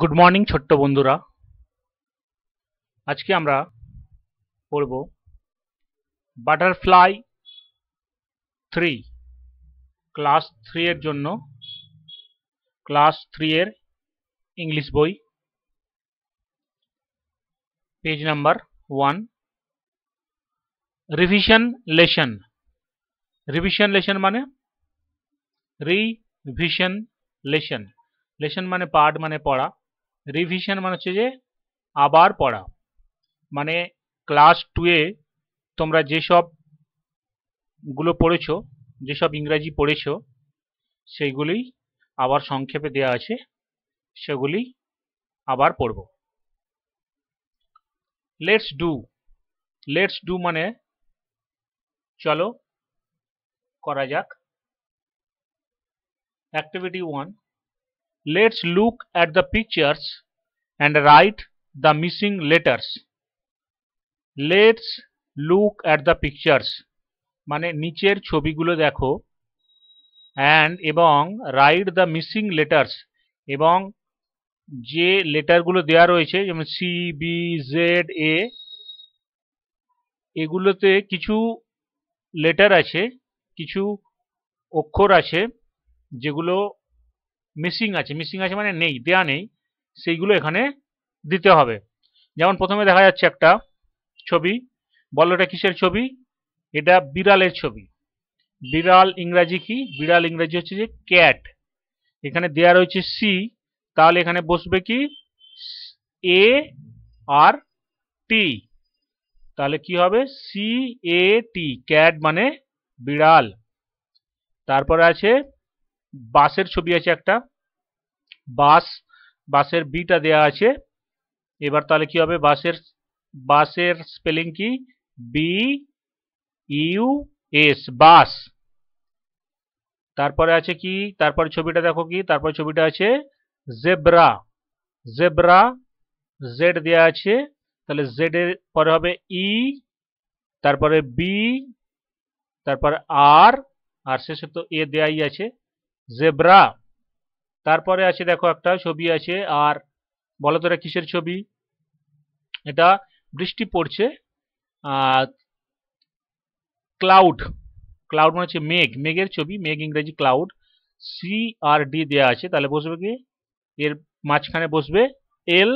Good morning ছোট বন্ধুরা আজকে আমরা পড়ব बटरफ्लाई 3 क्लास 3 এর জন্য ক্লাস 3 এর ইংলিশ বই page number 1 revision lesson revision lesson মানে রিভিশন লেসন লেসন মানে পাঠ মানে পড়া রিভিশন মানে হচ্ছে যে আবার পড়া মানে ক্লাস টুয়ে তোমরা যেসব গুলো পড়েছো যেসব ইংরাজি পড়েছো সেইগুলি আবার সংক্ষেপে দেয়া আছে সেগুলি আবার পড়ব লেটস ডু লেটস ডু মানে চলো করা যাক activity one Let's look at the pictures and write the missing letters. Let's look at the pictures. মানে নিচের ছবিগুলো দেখো অ্যান্ড এবং রাইট দ্য মিসিং লেটার্স এবং যে লেটারগুলো দেওয়া রয়েছে যেমন সি বি জেড এ এগুলোতে কিছু লেটার আছে কিছু অক্ষর আছে যেগুলো মিসিং আছে মিসিং আছে মানে নেই দেয়া নেই সেইগুলো এখানে দিতে হবে যেমন প্রথমে দেখা যাচ্ছে একটা ছবি বলো এটা কিসের ছবি এটা বিড়ালের ছবি বিড়াল ইংরাজি কি বিড়াল ইংরাজি হচ্ছে যে ক্যাট এখানে দেয়া রয়েছে সি তাহলে এখানে বসবে কি এ আর টি তাহলে কি হবে সি এ টি ক্যাট মানে বিড়াল তারপরে আছে বাসের ছবি আছে একটা বাস বাসের বিটা দেয়া আছে এবার তাহলে কি হবে বাসের বাসের স্পেলিং কি বি ইউ এস বাস তারপরে আছে কি তারপরে ছবিটা দেখো কি তারপরে ছবিটা আছে জেব্রা জেব্রা জেড দেয়া আছে তাহলে জেড এর পরে হবে ই e, তারপরে বি তারপরে আর আর শেষে তো এ দেয়াই আছে জেব্রা তারপরে আছে দেখো একটা ছবি আছে আর বলো তোরা কিসের ছবি এটা বৃষ্টি পড়ছে ক্লাউড ক্লাউড মানে হচ্ছে মেঘ মেঘের ছবি মেঘ ইংরেজি ক্লাউড সি আর ডি দেওয়া আছে তাহলে বসবে কি এর মাঝখানে বসবে L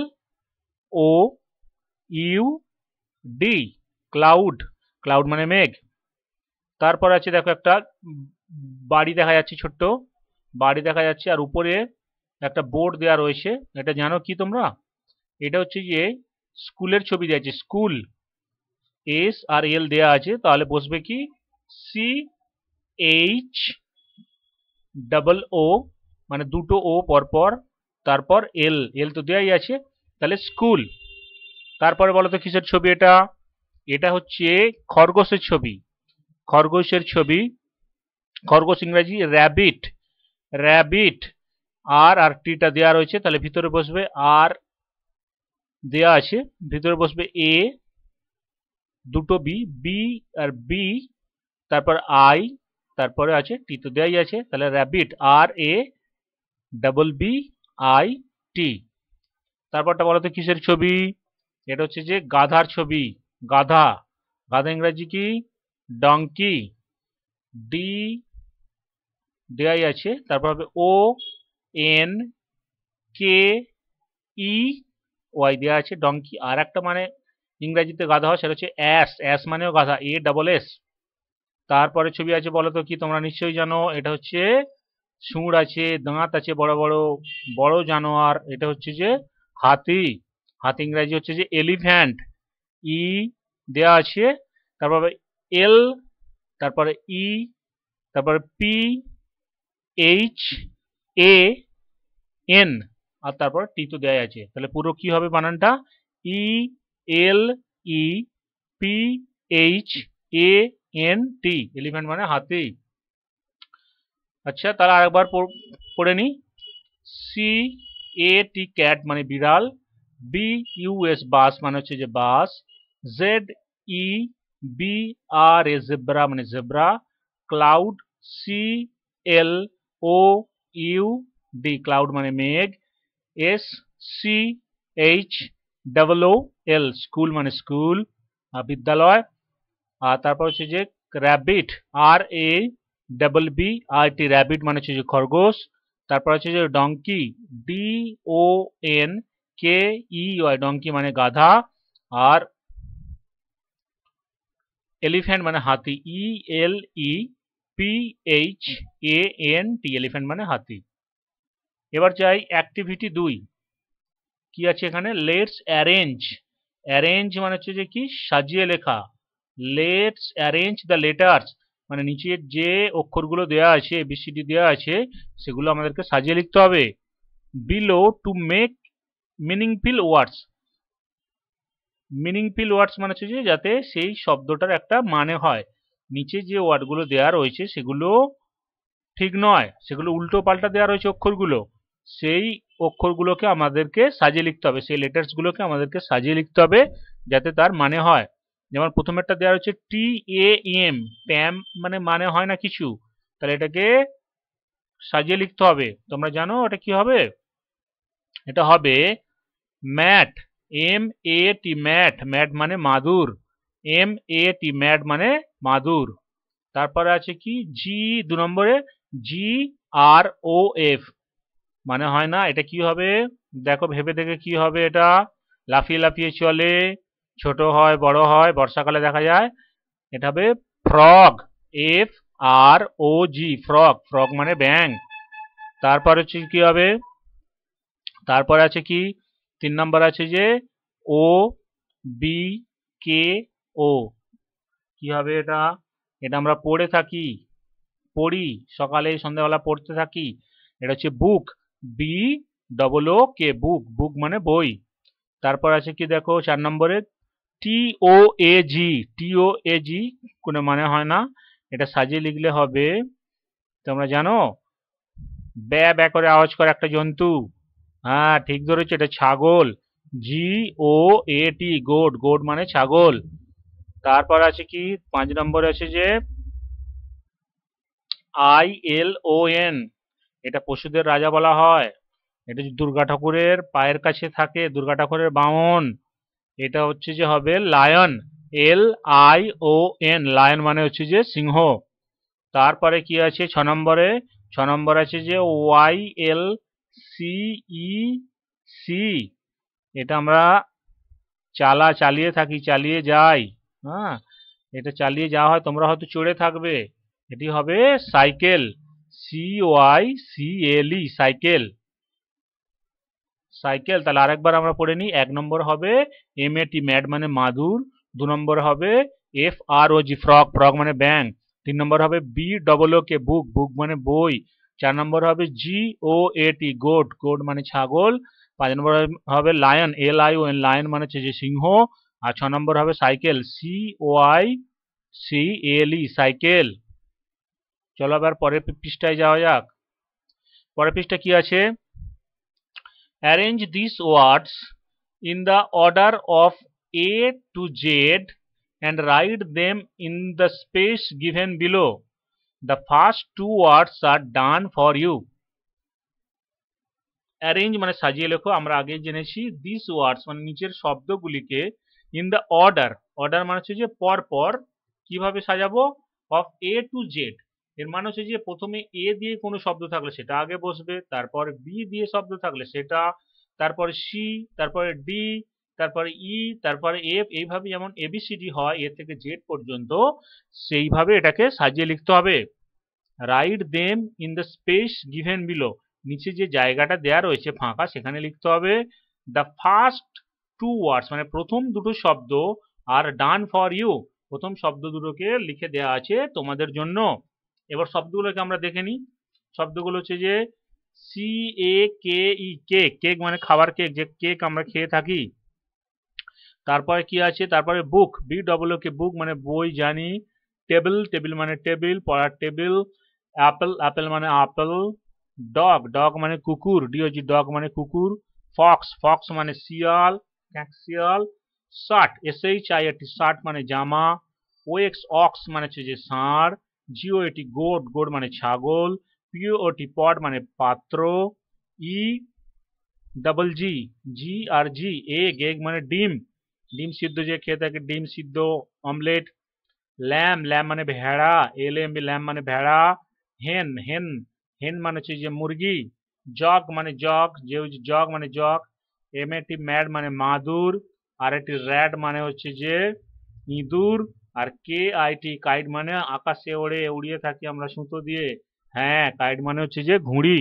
O U D cloud cloud মানে মেঘ তারপর আছে দেখো একটা বাড়ি দেখা যাচ্ছে ছোট্ট বাড়ি দেখা যাচ্ছে আর উপরে একটা বোর্ড দেওয়া রয়েছে এটা জানো কি তোমরা এটা হচ্ছে যে স্কুলের ছবি দেওয়া আছে স্কুল এস আর এল দেওয়া আছে তাহলে বসবে কি সি এইচ ডাবল ও মানে দুটো ও পরপর তারপর এল এল তো দেওয়াই আছে তাহলে স্কুল তারপরে বলো তো কিসের ছবি এটা এটা হচ্ছে খরগোশের ছবি খরগোশের ছবি খরগোশ ইংরাজি র্যাবিট র্যাবিট আর আর টিটা দেওয়া রয়েছে তাহলে ভিতরে বসবে আর দেয়া আছে ভিতরে বসবে এ দুটো বি বি আর বি তারপর আই তারপরে আছে টি তো দেওয়াই আছে তাহলে র্যাবিট আর A double B I T তারপরটা বলতো কিসের ছবি এটা হচ্ছে যে গাধার ছবি গাধা গাধা ইংরাজি কি ডঙ্কি ডি দেওয়াই আছে তারপর হবে O N K E e, Y দেওয়া আছে ডঙ্কি আর একটা মানে ইংরাজিতে গাধা হয় সেটা হচ্ছে অ্যাস অ্যাস মানেও গাধা এ ডাবল এস তারপরে ছবি আছে বলো তো কি তোমরা নিশ্চয়ই জানো এটা হচ্ছে সুঁড় আছে দাঁত আছে বড় বড় বড় জানোয়ার এটা হচ্ছে যে হাতি হাতি ইংরাজি হচ্ছে যে এলিফ্যান্ট ই e দেয়া আছে তারপরে এল e, তারপরে ই তারপরে পি এইচ এ এন আর তারপর টি তো দেয়া আছে তাহলে পুরো কি হবে বানানটা E L E P H A N T element মানে হাতি আচ্ছা তাহলে আরেকবার পড়ে নি সি এ টি ক্যাট মানে বিড়াল বি ইউএস বাস মানে হচ্ছে যে বাস Z E B R A zebra মানে zebra cloud C L O U D cloud माने मेघ S C H double O L school माने स्कूल विद्यालय तेज rabbit R A double B R T rabbit मान खरगोश तर डंकी डीओ एन के डंकी मान गाधा और एलिफेंट मान हाथी E L E P A N T elephant মানে হাতি এবার চাই অ্যাক্টিভিটি দুই কি আছে এখানে লেটস অ্যারেঞ্জ অ্যারেঞ্জ মানে হচ্ছে যে কি সাজিয়ে লেখা লেটস অ্যারেঞ্জ দ্য লেটার্স মানে নিচের যে অক্ষরগুলো দেওয়া আছে এবিসিডি দেওয়া আছে সেগুলো আমাদেরকে সাজিয়ে লিখতে হবে below to make meaningful words meaningful words মানে হচ্ছে যে যাতে সেই শব্দটার একটা মানে হয় নিচে যে ওয়ার্ডগুলো দেওয়া রয়েছে সেগুলো ঠিক নয় সেগুলো উল্টো পাল্টা দেওয়া রয়েছে অক্ষরগুলো সেই অক্ষরগুলোকে আমাদেরকে সাজিয়ে লিখতে হবে সেই লেটার্সগুলোকে আমাদেরকে সাজিয়ে লিখতে হবে যাতে তার মানে হয় যেমন প্রথমেরটা দেওয়া রয়েছে টি এ এম প্যাম মানে মানে হয় না কিছু তাহলে এটাকে সাজিয়ে লিখতে হবে তোমরা জানো এটা কি হবে এটা হবে mat M A T mat mat মানে মাদুর এম এ টি ম্যাড মানে মাদুর তারপরে আছে কি জি দু নম্বরে জি আর ও এফ মানে হয় না এটা কি হবে দেখো ভেবে দেখে কি হবে এটা লাফিয়ে লাফিয়ে চলে ছোট হয় বড় হয় বর্ষাকালে দেখা যায় এটা হবে frog F R O G frog frog মানে ব্যাং তারপর হচ্ছে কি হবে তারপর আছে কি তিন নম্বর আছে যে ও বি কে ও কি হবে এটা এটা আমরা পড়ে থাকি পড়ি সকালে সন্ধ্যাবেলা পড়তে থাকি এটা হচ্ছে বুক বি ডবল ও কে বুক বুক মানে বই তারপর আছে কি দেখো চার নম্বরে টি ও এ জি টি ও এ জি কোনো মানে হয় না এটা সাজিয়ে লিখলে হবে তোমরা জানো ব্যা ব্যা করে আওয়াজ করে একটা জন্তু হ্যাঁ ঠিক ধরেছে এটা ছাগল জি ও এ টি গোড গোড মানে ছাগল তারপর আছে কি পাঁচ নম্বরে আছে যে আই এল ও এন এটা পশুদের রাজা বলা হয় এটা দুর্গা ঠাকুরের পায়ের কাছে থাকে দুর্গা ঠাকুরের বামন এটা হচ্ছে যে হবে lion L I O N lion মানে হচ্ছে যে সিংহ তারপরে কি আছে ছ নম্বরে ছ নম্বর আছে যে ওয়াই এল সিই সি এটা আমরা চালা চালিয়ে থাকি চালিয়ে যাই হ্যাঁ এটা চালিয়ে যাওয়া হয় তোমরা হয়তো চড়ে থাকবে এটি হবে cycle C Y C L E cycle cycle তাহলে আরেকবার আমরা পড়ে নিই এক নম্বর হবে এম এটি ম্যাড মানে মাদুর দু নম্বর হবে F R O G frog frog মানে ব্যাং তিন নম্বর হবে বি ডবল ও কে বুক বুক মানে বই চার নম্বর হবে জি ও এ টি গোট গোট মানে ছাগল পাঁচ নম্বর হবে lion L I O N lion মানে হচ্ছে যে সিংহ আর ছ নম্বর হবে cycle C Y C L E cycle চলো আবার পরের পৃষ্ঠায় যাওয়া যাক পরের পৃষ্ঠা কি আছে arrange this words in the order of A to Z and write them in the space given below the first two words are done for you arrange মানে সাজিয়ে লেখো আমরা আগে জেনেছি দিস ওয়ার্ডস মানে নিচের শব্দগুলিকে ইন দ্য অর্ডার অর্ডার মানে হচ্ছে যে পর পর কিভাবে সাজাবো অফ এ টু জেড এর মানে হচ্ছে যে প্রথমে এ দিয়ে কোনো শব্দ থাকলে সেটা আগে বসবে তারপর বি দিয়ে শব্দ থাকলে সেটা তারপর সি তারপরে ডি তারপরে ই তারপরে এফ e, এইভাবে যেমন এবিসিডি হয় এ থেকে জেড পর্যন্ত সেইভাবে এটাকে সাজিয়ে লিখতে হবে write them in the space given below নিচে যে জায়গাটা দেয়া রয়েছে ফাঁকা সেখানে লিখতে হবে দ্য ফার্স্ট টু ওয়ার্ডস মানে প্রথম দুটো শব্দ আর ডান ফর ইউ প্রথম শব্দ দুটোকে লিখে দেওয়া আছে তোমাদের জন্য এবার শব্দগুলোকে আমরা দেখে নিই শব্দগুলো হচ্ছে যে C A K E cake cake মানে খাবার কেক যে কেক আমরা খেয়ে থাকি তারপরে কি আছে তারপরে বুক বি ডবল কে বুক মানে বই জানি টেবিল টেবিল মানে টেবিল পড়ার টেবিল অ্যাপেল অ্যাপেল মানে আপেল ডগ ডগ মানে কুকুর ডিওজি ডগ মানে কুকুর ফক্স ফক্স মানে শিয়াল एक्सियल shirt S H I shirt shirt मान जामा অক্স মানে হচ্ছে যে ষাঁড় জিও এটি गोड গোট মানে ছাগল পিও ওটি পট মানে double G G R G egg egg मान डीम डीम सिद्ध जे खे कि सिद्ध अमलेट लैम लैम मान भेड़ा एल एम लैम मान भेड़ा हेन हेन हेन मान मुर्गी जग मान जग जे जग मान जग এম এটি ম্যাড মানে মাদুর আর একটি র্যাড মানে হচ্ছে যে ইঁদুর আর কে আইটি কাইট মানে আকাশে ওড়ে উড়িয়ে থাকি আমরা সুতো দিয়ে হ্যাঁ কাইট মানে হচ্ছে যে ঘুড়ি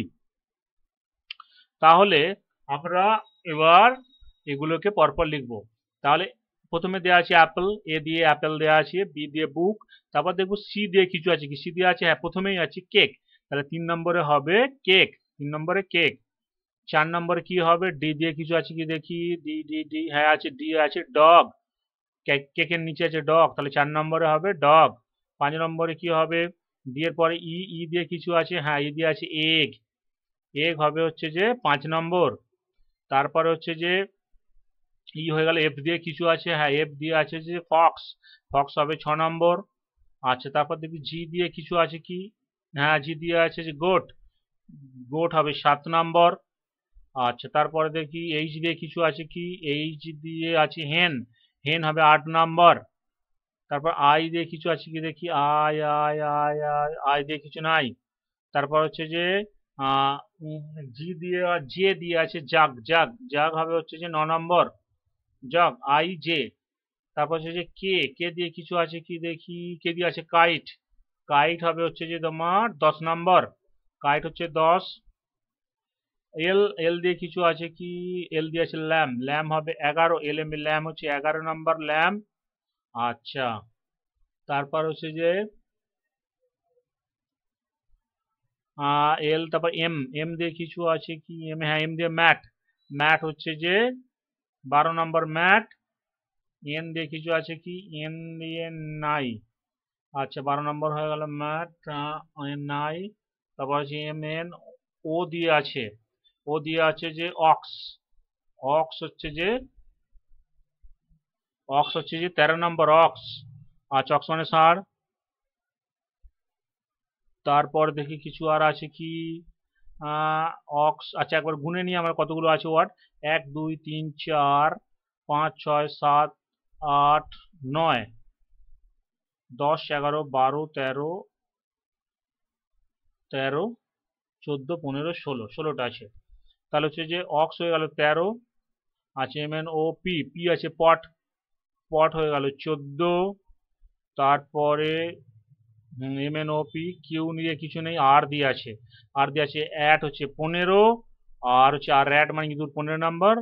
তাহলে আমরা এবার এগুলোকে পরপর লিখব তাহলে প্রথমে দেওয়া আছে অ্যাপেল এ দিয়ে অ্যাপেল দেওয়া আছে বি দিয়ে বুক তারপর দেখবো সি দিয়ে কিছু আছে কি সি দিয়ে আছে হ্যাঁ প্রথমেই আছে কেক তাহলে তিন নম্বরে হবে কেক তিন নম্বরে কেক চার নম্বর কি হবে ডি দিয়ে কিছু আছে কি দেখি ডি ডি ডি হ্যাঁ আছে ডি আছে ডগ কেকের নিচে আছে ডগ তাহলে চার নম্বরে হবে ডগ পাঁচ নম্বরে কি হবে এর পরে ই ই দিয়ে কিছু আছে হ্যাঁ ই দিয়ে আছে এগ এগ হবে হচ্ছে যে পাঁচ নম্বর তারপরে হচ্ছে যে ই হয়ে গেল এফ দিয়ে কিছু আছে হ্যাঁ এফ দিয়ে আছে যে ফক্স ফক্স হবে ছ নম্বর আচ্ছা তারপর দেখবি জি দিয়ে কিছু আছে কি হ্যাঁ জি দিয়ে আছে যে গোট গোট হবে সাত নম্বর আচ্ছা তারপরে দেখি এইচ দিয়ে কিছু আছে কি এইচ দিয়ে আছে হেন হেন হবে আট নম্বর তারপর আই দিয়ে কিছু আছে কি দেখি I I I I I দিয়ে কিছু নাই তারপর হচ্ছে যে জি দিয়ে জে দিয়ে আছে জাগ জাগ জাগ হবে হচ্ছে যে ন নম্বর জাগ আই জে তারপর হচ্ছে যে কে কে দিয়ে কিছু আছে কি দেখি কে দিয়ে আছে কাইট কাইট হবে হচ্ছে যে তোমার দশ নম্বর কাইট হচ্ছে দশ এল এল দিয়ে কিছু আছে কি এল দিয়ে আছে ল্যাম ল্যাম হবে এগারো এল এম ল্যাম হচ্ছে এগারো নম্বর ল্যাম আচ্ছা তারপর হচ্ছে যে এল তারপর এম এম দিয়ে কিছু আছে কি এম হ্যাঁ এম দিয়ে ম্যাট ম্যাট হচ্ছে যে বারো নম্বর ম্যাট এন দিয়ে কিছু আছে কি এন দিয়ে নাই আচ্ছা বারো নম্বর হয়ে গেল ম্যাট নাই তারপর আছে এম এন ও দিয়ে আছে ও দিয়ে আছে যে অক্স অক্স হচ্ছে যে অক্স হচ্ছে যে তেরো নম্বর অক্স আর আচ্ছা, চক্স মানে সার তারপর দেখি কিছু আর আছে কি অক্স আচ্ছা একবার গুনে নিয়ে আমার কতগুলো আছে ওয়ার্ড এক দুই তিন চার পাঁচ ছয় সাত আট নয় দশ এগারো বারো তেরো তেরো চোদ্দো পনেরো ষোলো ষোলোটা আছে তাহলে হচ্ছে যে অক্স হয়ে গেল তেরো আছে M N O P P আছে পট পট হয়ে গেল চোদ্দ তারপরে M N O P Q নিয়ে কিছু নেই আর দিয়ে আছে আর দিয়ে আছে অ্যাট হচ্ছে পনেরো আর হচ্ছে আর অ্যাট মানে কিন্তু পনেরো নাম্বার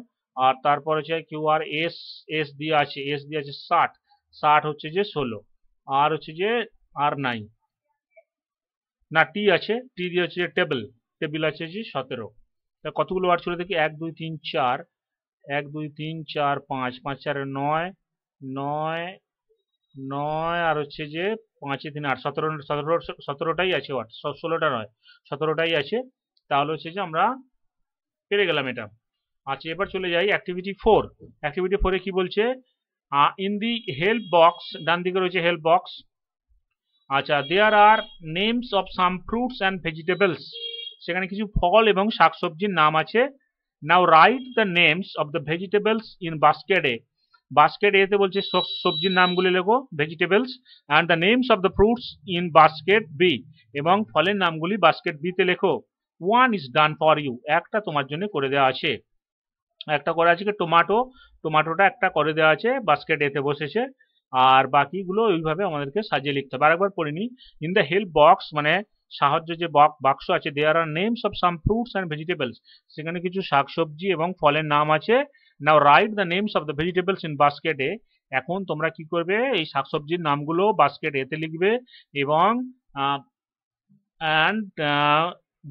আর তারপর হচ্ছে কিউ আর এস এস দিয়ে আছে এস দিয়ে আছে ষাট ষাট হচ্ছে যে ষোলো আর হচ্ছে যে আর নাই না টি আছে টি দিয়ে হচ্ছে যে টেবিল টেবিল আছে যে সতেরো তা কতগুলো ওয়ার্ড ছিল দেখি এক দুই তিন চার এক দুই তিন চার পাঁচ পাঁচ চারে নয় নয় নয় আর হচ্ছে যে পাঁচে তিন আট সতেরো সতেরো সতেরোটাই আছে ওয়ার্ড ষোলোটা নয় সতেরোটাই আছে তাহলে হচ্ছে যে আমরা পেরে গেলাম এটা আচ্ছা এবার চলে যাই অ্যাক্টিভিটি ফোর অ্যাক্টিভিটি ফোরে কি বলছে ইন দি হেল্প বক্স ডান দিকে রয়েছে হেল্প বক্স আচ্ছা there are names of some fruits and vegetables সেখানে কিছু ফল এবং শাকসবজির নাম আছে now write the names of the vegetables in basket A basket এতে বলছে সবজির নামগুলি লেখো vegetables and the names of the fruits in basket B এবং ফলের নামগুলি বাস্কেট বিতে লেখো one is done for you একটা তোমার জন্য করে দেওয়া আছে একটা করে আছে কি টমাটো টমাটোটা একটা করে দেওয়া আছে বাস্কেট এতে বসেছে আর বাকিগুলো ওইভাবে আমাদেরকে সাজিয়ে লিখতে হবে আর একবার পড়িনি ইন দ্য হেল্প বক্স মানে সাহায্য যে বাক্স আছে there are names of some fruits and vegetables সেখানে কিছু শাকসবজি এবং ফলের নাম আছে now write the names of the vegetables in বাস্কেটে এখন তোমরা কি করবে এই শাকসবজির নামগুলো বাস্কেট এতে লিখবে এবং and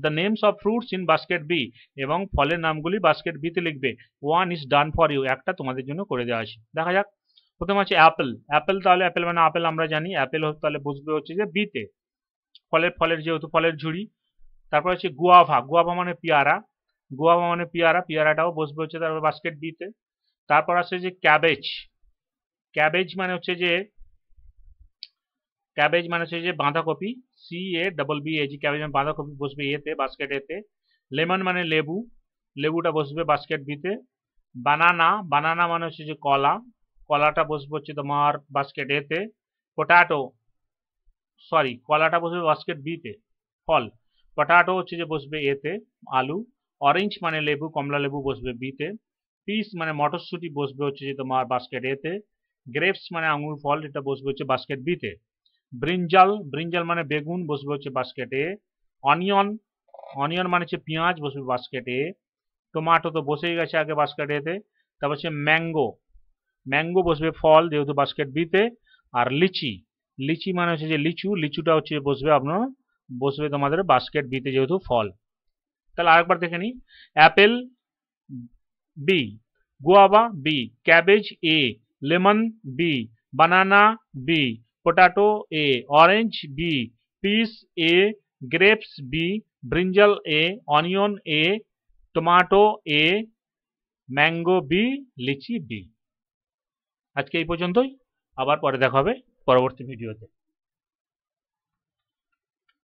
the names of fruits in basket B এবং ফলের নামগুলি বাস্কেট বিতে লিখবে one is done for you একটা তোমাদের জন্য করে দেওয়া আছে দেখা যাক প্রথম আছে অ্যাপেল অ্যাপেল তাহলে অ্যাপেল মানে আপেল আমরা জানি অ্যাপেল তাহলে বুঝবে হচ্ছে যে বিতে ফলের ফলের যেহেতু ফলের ঝুড়ি তারপর হচ্ছে গুয়াভা গুয়াভা মানে পেয়ারা গুয়াভা মানে পেয়ারা পেয়ারাটাও বসবে হচ্ছে তারপর বাস্কেট বিতে তারপর আছে যে ক্যাবেজ ক্যাবেজ মানে হচ্ছে যে ক্যাবেজ মানে হচ্ছে যে বাঁধাকপি C A double B A যে ক্যাবেজ মানে বাঁধাকপি বসবে এতে বাস্কেট এতে লেমন মানে লেবু লেবুটা বসবে বাস্কেট বিতে বানানা বানানা মানে হচ্ছে যে কলা কলাটা বসবে হচ্ছে তোমার বাস্কেট এতে পোটাটো সরি কোলাটা বসবে বাস্কেট B তে ফল Potato হচ্ছে যে বসবে এ তে আলু orange মানে লেবু কমলা লেবু বসবে B তে peas মানে মটরশুটি বসবে হচ্ছে যে তো মার বাস্কেট এ তে grapes মানে আঙ্গুর ফল এটা বসবে হচ্ছে বাস্কেট B তে brinjal brinjal মানে বেগুন বসবে হচ্ছে বাস্কেট এ onion onion মানে যে प्याज বসবে বাস্কেট এ tomato তো বসে গেছে আগে বাস্কেট এ তে তারপর হচ্ছে mango mango বসবে ফল যেহেতু বাস্কেট B তে আর litchi লিচি মানে আছে যে লিচু লিচু টা আছে বসবে আপনারা বসবে তোমাদের basket দিতে যেতো ফল তাহলে আরেকবার দেখে নি apple B guava B cabbage A lemon B banana B potato A orange B peas A grapes B brinjal A onion A tomato A mango B litchi B আজকে এই পর্যন্তই আবার পরে দেখা হবে পরবর্তী ভিডিওতে